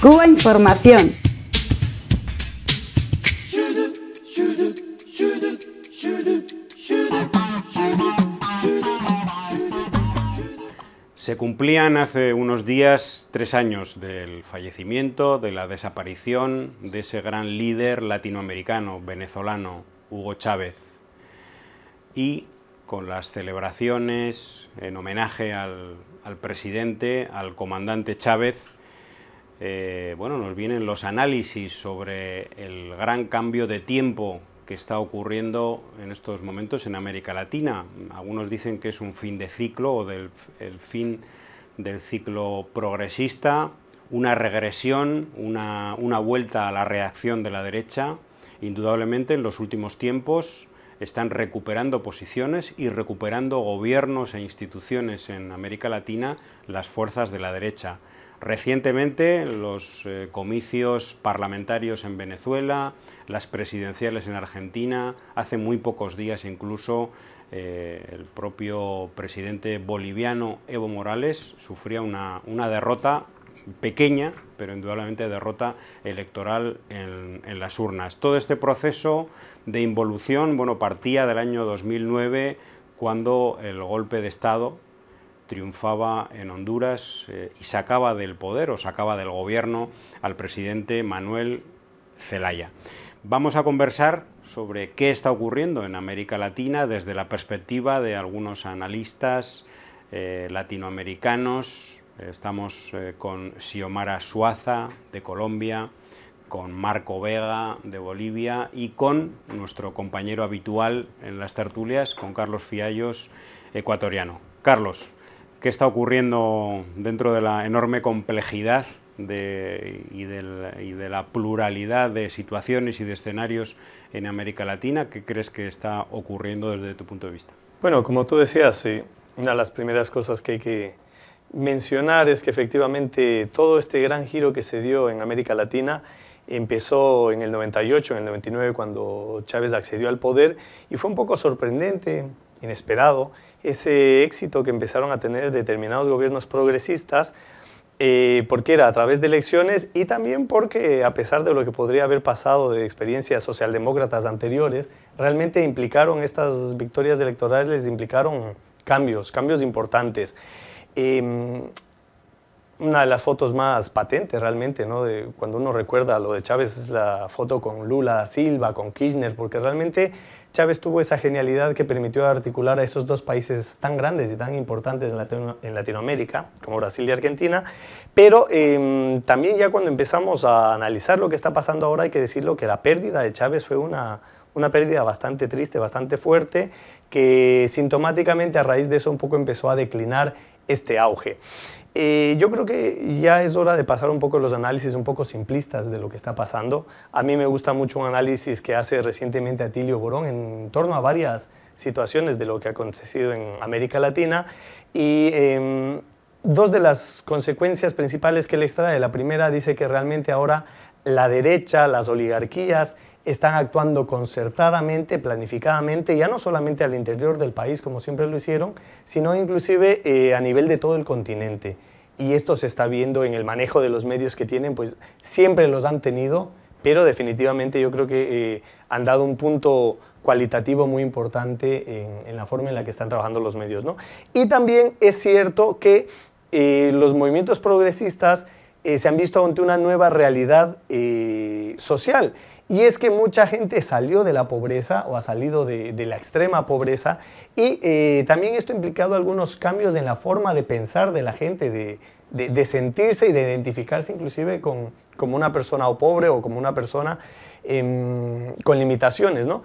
Cuba Información. Se cumplían hace unos días tres años del fallecimiento, de la desaparición de ese gran líder latinoamericano, venezolano, Hugo Chávez. Y con las celebraciones en homenaje al, al presidente, al comandante Chávez, eh, bueno, nos vienen los análisis sobre el gran cambio de tiempo que está ocurriendo en estos momentos en América Latina. Algunos dicen que es un fin de ciclo o del el fin del ciclo progresista, una regresión, una vuelta a la reacción de la derecha. Indudablemente en los últimos tiempos están recuperando posiciones y recuperando gobiernos e instituciones en América Latina las fuerzas de la derecha. Recientemente los eh, comicios parlamentarios en Venezuela, las presidenciales en Argentina, hace muy pocos días incluso eh, el propio presidente boliviano Evo Morales sufría una, derrota pequeña, pero indudablemente derrota electoral en, en, las urnas. Todo este proceso de involución bueno, partía del año 2009 cuando el golpe de Estado triunfaba en Honduras eh, y sacaba del poder o sacaba del gobierno al presidente Manuel Zelaya. Vamos a conversar sobre qué está ocurriendo en América Latina desde la perspectiva de algunos analistas eh, latinoamericanos. Estamos eh, con Xiomara Suaza de Colombia, con Marco Vega de Bolivia y con nuestro compañero habitual en las tertulias, con Carlos Fiallos, ecuatoriano. Carlos, qué está ocurriendo dentro de la enorme complejidad y, de la pluralidad de situaciones y de escenarios en América Latina. ¿Qué crees que está ocurriendo desde tu punto de vista? Bueno, como tú decías, una de las primeras cosas que hay que mencionar es que efectivamente todo este gran giro que se dio en América Latina empezó en el 98, en el 99, cuando Chávez accedió al poder, y fue un poco sorprendente, inesperado, ese éxito que empezaron a tener determinados gobiernos progresistas, eh, porque era a través de elecciones y también porque, a pesar de lo que podría haber pasado de experiencias socialdemócratas anteriores, realmente implicaron estas victorias electorales, implicaron cambios, cambios importantes. Em, una de las fotos más patentes realmente, ¿no? De, cuando uno recuerda lo de Chávez es la foto con Lula Silva, con Kirchner, porque realmente Chávez tuvo esa genialidad que permitió articular a esos dos países tan grandes y tan importantes en, Latinoamérica, como Brasil y Argentina, pero em, también ya cuando empezamos a analizar lo que está pasando ahora hay que decirlo que la pérdida de Chávez fue una, una pérdida bastante triste, bastante fuerte, que sintomáticamente a raíz de eso un poco empezó a declinar este auge. Eh, yo creo que ya es hora de pasar un poco los análisis un poco simplistas de lo que está pasando. A mí me gusta mucho un análisis que hace recientemente Atilio Borón en torno a varias situaciones de lo que ha acontecido en América Latina y em, dos de las consecuencias principales que él extrae. La primera dice que realmente ahora la derecha, las oligarquías están actuando concertadamente, planificadamente, ya no solamente al interior del país, como siempre lo hicieron, sino inclusive eh, a nivel de todo el continente. Y esto se está viendo en el manejo de los medios que tienen, pues siempre los han tenido, pero definitivamente yo creo que eh, han dado un punto cualitativo muy importante en, la forma en la que están trabajando los medios. ¿no? Y también es cierto que eh, los movimientos progresistas eh, se han visto ante una nueva realidad eh, social. Y es que mucha gente salió de la pobreza o ha salido de, la extrema pobreza y eh, también esto ha implicado algunos cambios en la forma de pensar de la gente, de, sentirse y de identificarse inclusive como una persona o pobre o como una persona em, con limitaciones, ¿no?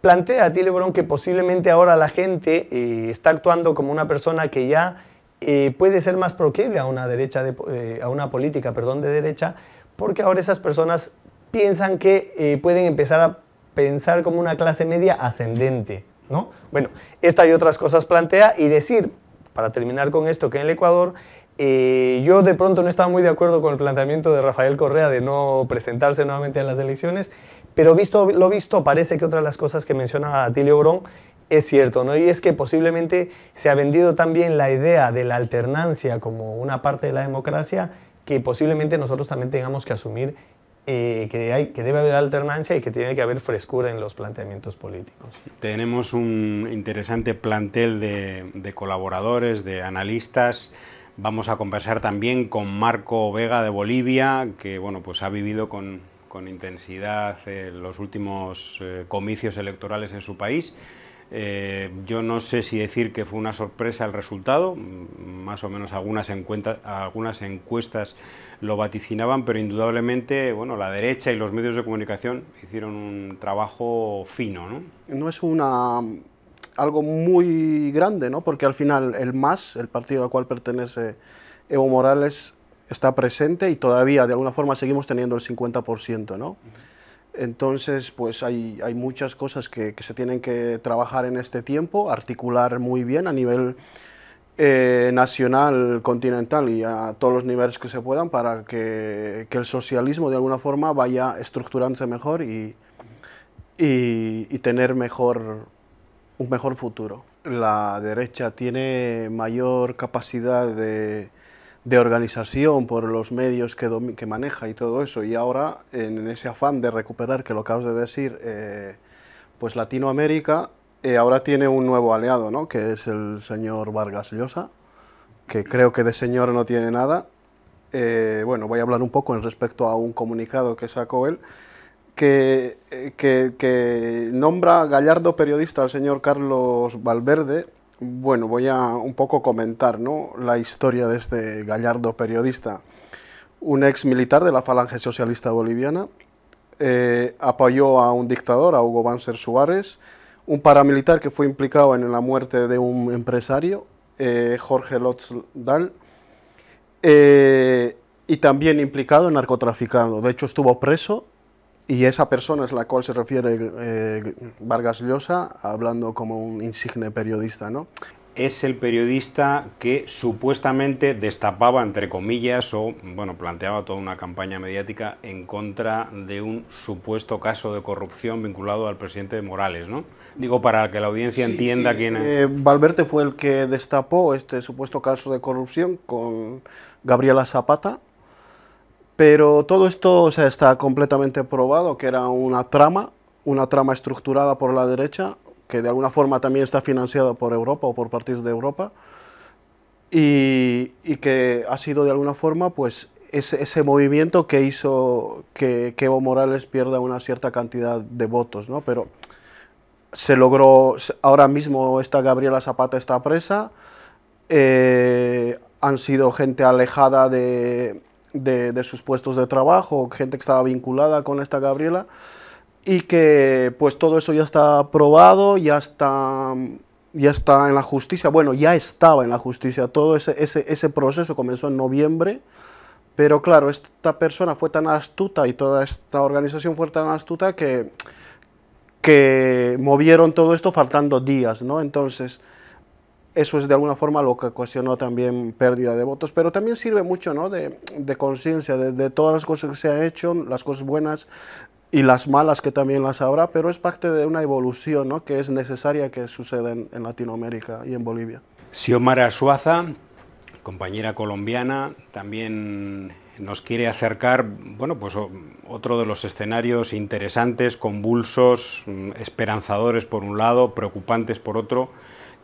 Plantea a ti, Lebron, que posiblemente ahora la gente está actuando como una persona que ya eh, puede ser más proclive eh, a una, política perdón, de derecha, porque ahora esas personas piensan que eh, pueden empezar a pensar como una clase media ascendente. ¿no? Bueno, esta y otras cosas plantea y decir, para terminar con esto, que en el Ecuador yo de pronto no estaba muy de acuerdo con el planteamiento de Rafael Correa de no presentarse nuevamente a las elecciones pero visto lo visto, parece que otra de las cosas que menciona Atilio Brón es cierto, ¿no? Y es que posiblemente se ha vendido también la idea de la alternancia como una parte de la democracia que posiblemente nosotros también tengamos que asumir eh, que, hay, que debe haber alternancia y que tiene que haber frescura en los planteamientos políticos. Tenemos un interesante plantel de, de colaboradores, de analistas. Vamos a conversar también con Marco Vega de Bolivia, que bueno, pues ha vivido con con intensidad los últimos eh, comicios electorales en su país. Eh, yo no sé si decir que fue una sorpresa el resultado, mm, más o menos algunas, algunas encuestas lo vaticinaban, pero indudablemente bueno, la derecha y los medios de comunicación hicieron un trabajo fino. No, no es una, algo muy grande, ¿no? porque al final el MAS, el partido al cual pertenece Evo Morales, está presente y todavía de alguna forma seguimos teniendo el 50%, ¿no? Entonces, pues hay, hay muchas cosas que, que, se tienen que trabajar en este tiempo, articular muy bien a nivel eh, nacional, continental y a todos los niveles que se puedan para que, que el socialismo de alguna forma vaya estructurándose mejor y, y, y tener mejor, un mejor futuro. La derecha tiene mayor capacidad de de organización por los medios que, que, maneja y todo eso. Y ahora, en ese afán de recuperar, que lo acabas de decir, eh, pues Latinoamérica eh, ahora tiene un nuevo aliado, ¿no? que es el señor Vargas Llosa, que creo que de señor no tiene nada. Eh, bueno, voy a hablar un poco en respecto a un comunicado que sacó él, que, que, que nombra Gallardo periodista al señor Carlos Valverde, bueno, voy a un poco comentar la historia de este gallardo periodista. Un ex militar de la Falange Socialista Boliviana eh, apoyó a un dictador, a Hugo Banzer Suárez, un paramilitar que fue implicado en la muerte de un empresario, eh, Jorge Lotz eh, y también implicado en narcotraficado. De hecho, estuvo preso y esa persona es la cual se refiere eh, Vargas Llosa, hablando como un insigne periodista, ¿no? Es el periodista que supuestamente destapaba, entre comillas, o bueno, planteaba toda una campaña mediática en contra de un supuesto caso de corrupción vinculado al presidente Morales, ¿no? Digo, para que la audiencia entienda quién es. Eh, Valverde fue el que destapó este supuesto caso de corrupción con Gabriela Zapata, pero todo esto o está completamente probado, que era una trama, una trama estructurada por la derecha, que de alguna forma también está financiada por Europa o por partidos de Europa, y, que ha sido de alguna forma pues ese, movimiento que hizo que, Evo Morales pierda una cierta cantidad de votos, Pero se logró, ahora mismo está Gabriela Zapata está presa, eh, han sido gente alejada de, de, sus puestos de trabajo, gente que estaba vinculada con esta Gabriela y que pues todo eso ya está aprobado, ya está, ya está en la justicia, bueno, ya estaba en la justicia, todo ese, proceso comenzó en noviembre, pero claro, esta persona fue tan astuta y toda esta organización fue tan astuta que, que movieron todo esto faltando días, ¿no? Entonces eso es de alguna forma lo que ocasionó también pérdida de votos, pero también sirve mucho ¿no? de, conciencia de, todas las cosas que se han hecho, las cosas buenas y las malas que también las habrá, pero es parte de una evolución que es necesaria que suceda en, Latinoamérica y en Bolivia. Xiomara Suaza, compañera colombiana, también nos quiere acercar, bueno, pues otro de los escenarios interesantes, convulsos, mm, esperanzadores por un lado, preocupantes por otro,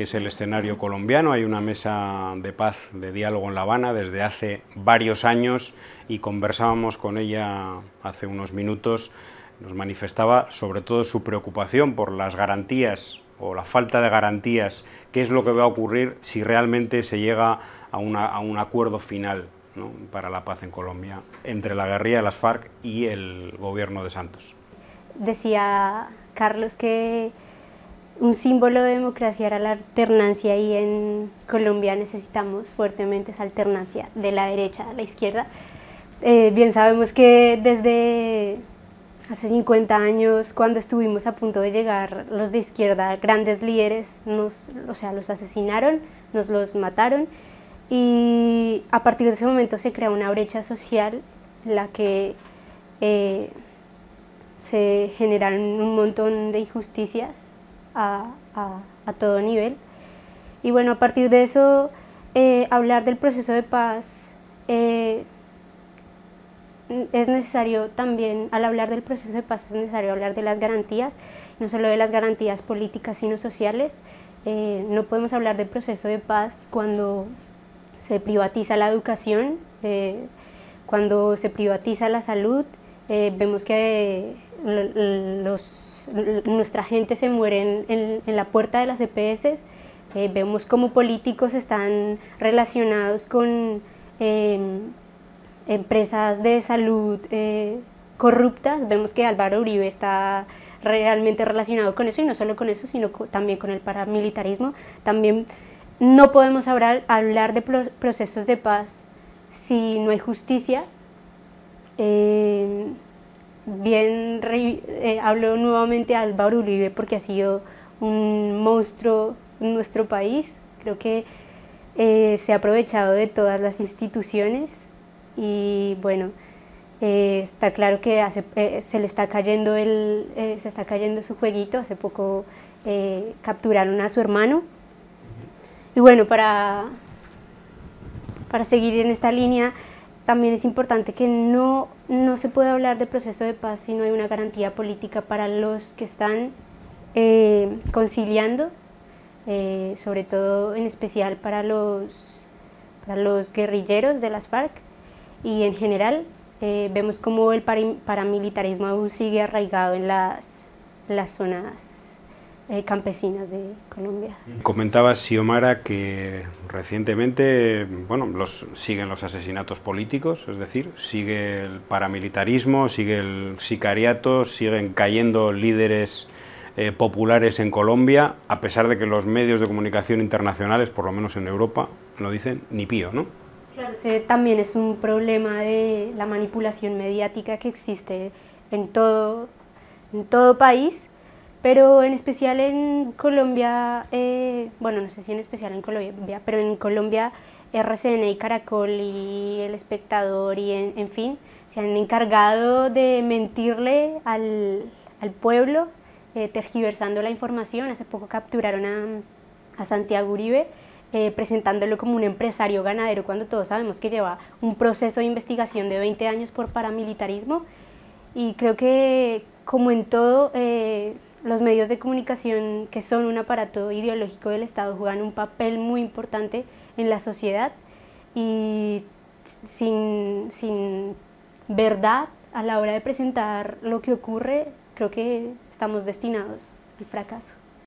que es el escenario colombiano. Hay una mesa de paz, de diálogo en La Habana desde hace varios años y conversábamos con ella hace unos minutos. Nos manifestaba sobre todo su preocupación por las garantías o la falta de garantías, qué es lo que va a ocurrir si realmente se llega a, un acuerdo final para la paz en Colombia entre la guerrilla de las FARC y el gobierno de Santos. Decía Carlos que un símbolo de democracia era la alternancia y en Colombia necesitamos fuertemente esa alternancia de la derecha a la izquierda. Eh, bien sabemos que desde hace 50 años, cuando estuvimos a punto de llegar los de izquierda, grandes líderes, nos, sea, los asesinaron, nos los mataron y a partir de ese momento se crea una brecha social la que eh, se generaron un montón de injusticias a, todo nivel. Y bueno, a partir de eso, eh, hablar del proceso de paz eh, es necesario también, al hablar del proceso de paz es necesario hablar de las garantías, no solo de las garantías políticas, sino sociales. Eh, no podemos hablar del proceso de paz cuando se privatiza la educación, cuando se privatiza la salud. vemos que los nuestra gente se muere en, la puerta de las EPS, eh, vemos cómo políticos están relacionados con em, empresas de salud eh, corruptas, vemos que Álvaro Uribe está realmente relacionado con eso y no solo con eso, sino también con el paramilitarismo. También no podemos hablar, de procesos de paz si no hay justicia. Em, bien eh, hablo nuevamente a Álvaro Uribe porque ha sido un monstruo en nuestro país. Creo que eh, se ha aprovechado de todas las instituciones y bueno, eh, está claro que se le está cayendo el, se está cayendo su jueguito. Hace poco capturaron a su hermano. Y bueno, para, para seguir en esta línea, también es importante que no, se puede hablar de proceso de paz si no hay una garantía política para los que están eh, conciliando, eh, sobre todo en especial para los, guerrilleros de las FARC y en general eh, vemos cómo el paramilitarismo aún sigue arraigado en las, las zonas eh, campesinas de Colombia. Comentaba Xiomara que recientemente, bueno, los, siguen los asesinatos políticos, es decir, sigue el paramilitarismo, sigue el sicariato, siguen cayendo líderes eh, populares en Colombia, a pesar de que los medios de comunicación internacionales, por lo menos en Europa, no dicen ni pío, ¿no? Claro, también es un problema de la manipulación mediática que existe en todo, en todo país pero en especial en Colombia, eh, bueno, no sé si en especial en Colombia, pero en Colombia RCN y Caracol y El Espectador y en, fin, se han encargado de mentirle al, pueblo, eh, tergiversando la información. Hace poco capturaron a, a Santiago Uribe. Eh, presentándolo como un empresario ganadero cuando todos sabemos que lleva un proceso de investigación de 20 años por paramilitarismo y creo que como en todo eh, los medios de comunicación, que son un aparato ideológico del Estado, juegan un papel muy importante en la sociedad y sin, sin verdad a la hora de presentar lo que ocurre, creo que estamos destinados al fracaso.